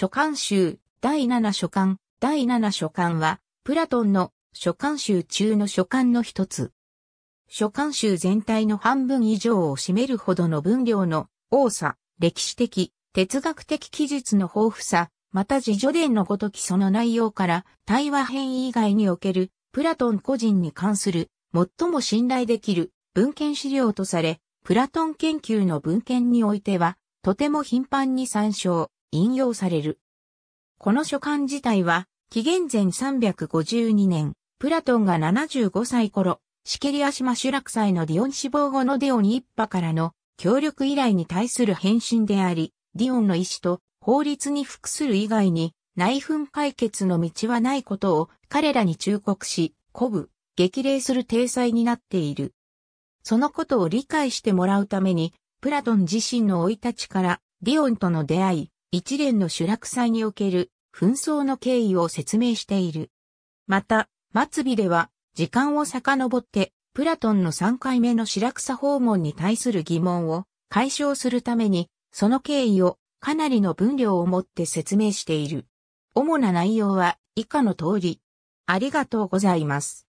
書簡集、第7書簡、第7書簡は、プラトンの書簡集中の書簡の一つ。書簡集全体の半分以上を占めるほどの分量の多さ、歴史的、哲学的記述の豊富さ、また自叙伝のごときその内容から対話編以外におけるプラトン個人に関する最も信頼できる文献資料とされ、プラトン研究の文献においてはとても頻繁に参照、引用される。この書簡自体は、紀元前352年、プラトンが75歳頃、シケリア島ラ落祭のディオン死亡後のディオン一派からの協力依頼に対する返信であり、ディオンの意思と法律に服する以外に内紛解決の道はないことを彼らに忠告し、鼓舞、激励する体裁になっている。そのことを理解してもらうために、プラトン自身の生い立ちからディオンとの出会い、一連の主落祭における紛争の経緯を説明している。また、末尾では、時間を遡って、プラトンの3回目の主落祭訪問に対する疑問を解消するために、その経緯をかなりの分量をもって説明している。主な内容は以下の通り。ありがとうございます。